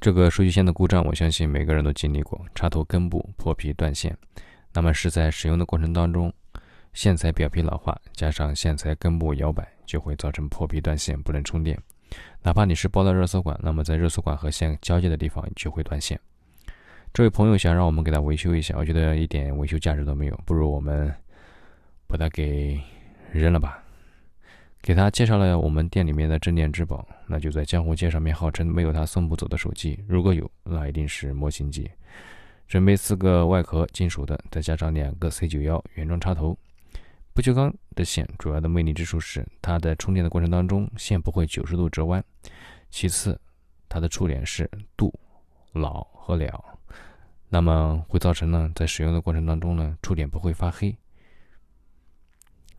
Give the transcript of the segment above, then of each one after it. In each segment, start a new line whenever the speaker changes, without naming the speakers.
这个数据线的故障，我相信每个人都经历过，插头根部破皮断线。那么是在使用的过程当中，线材表皮老化，加上线材根部摇摆，就会造成破皮断线，不能充电。哪怕你是包了热缩管，那么在热缩管和线交界的地方就会断线。这位朋友想让我们给他维修一下，我觉得一点维修价值都没有，不如我们把它给扔了吧。给他介绍了我们店里面的镇店之宝，那就在江湖街上面号称没有他送不走的手机，如果有那一定是模型机。准备四个外壳金属的，再加上两个 C 九幺原装插头，不锈钢的线，主要的魅力之处是它在充电的过程当中线不会九十度折弯，其次它的触点是镀铑和铑，那么会造成呢在使用的过程当中呢触点不会发黑。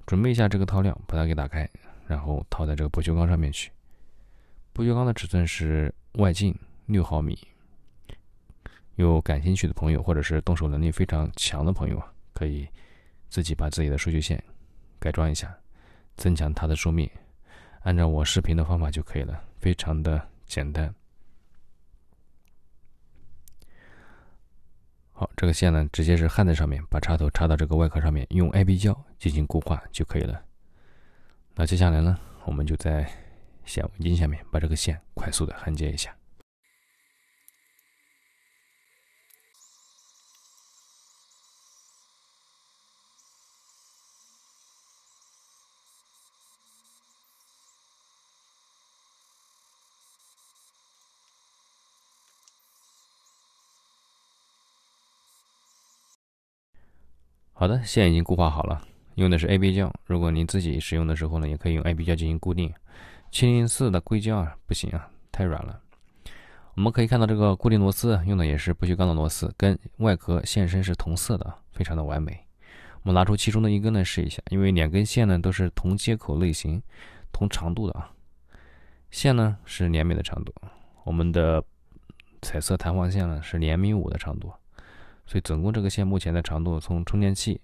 准备一下这个套料，把它给打开。然后套在这个不锈钢上面去。不锈钢的尺寸是外径六毫米。有感兴趣的朋友或者是动手能力非常强的朋友啊，可以自己把自己的数据线改装一下，增强它的寿命。按照我视频的方法就可以了，非常的简单。好，这个线呢直接是焊在上面，把插头插到这个外壳上面，用 AB 胶进行固化就可以了。那接下来呢？我们就在显微镜下面把这个线快速的焊接一下。好的，线已经固化好了。用的是 A B 胶，如果您自己使用的时候呢，也可以用 A B 胶进行固定。七零四的硅胶啊，不行啊，太软了。我们可以看到这个固定螺丝用的也是不锈钢的螺丝，跟外壳线身是同色的，非常的完美。我们拿出其中的一根来试一下，因为两根线呢都是同接口类型、同长度的啊。线呢是两米的长度，我们的彩色弹簧线呢是两米五的长度，所以总共这个线目前的长度从充电器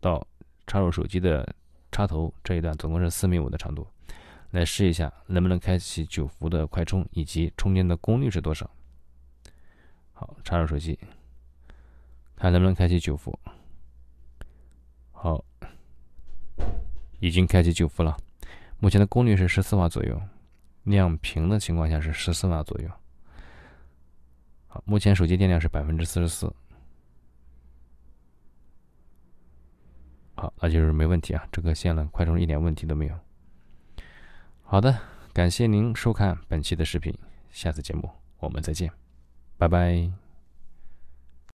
到插入手机的插头这一段总共是四米五的长度，来试一下能不能开启九伏的快充，以及充电的功率是多少。好，插入手机，看能不能开启九伏。好，已经开启九伏了，目前的功率是十四瓦左右，亮屏的情况下是十四瓦左右。好，目前手机电量是百分之四十四。那就是没问题啊，这个线呢，快充一点问题都没有。好的，感谢您收看本期的视频，下次节目我们再见，拜拜。